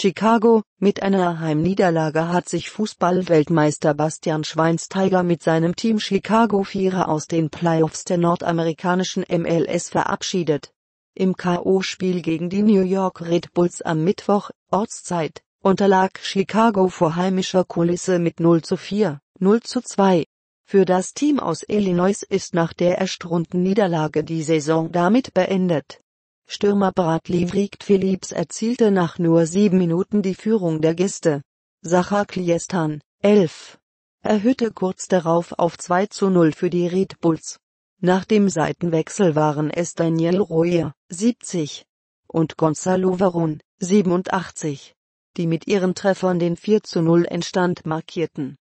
Chicago, mit einer Heimniederlage hat sich Fußballweltmeister Bastian Schweinsteiger mit seinem Team Chicago Vierer aus den Playoffs der nordamerikanischen MLS verabschiedet. Im K.O.-Spiel gegen die New York Red Bulls am Mittwoch, Ortszeit, unterlag Chicago vor heimischer Kulisse mit 0 zu 4, 0 zu 2. Für das Team aus Illinois ist nach der erstrunden Niederlage die Saison damit beendet. Stürmer Bradley Vrieg Phillips erzielte nach nur sieben Minuten die Führung der Gäste. Sacha Kliestan, 11, erhöhte kurz darauf auf 2 zu 0 für die Red Bulls. Nach dem Seitenwechsel waren es Daniel Royer, 70, und Gonzalo Varun, 87, die mit ihren Treffern den 4 zu 0 Entstand markierten.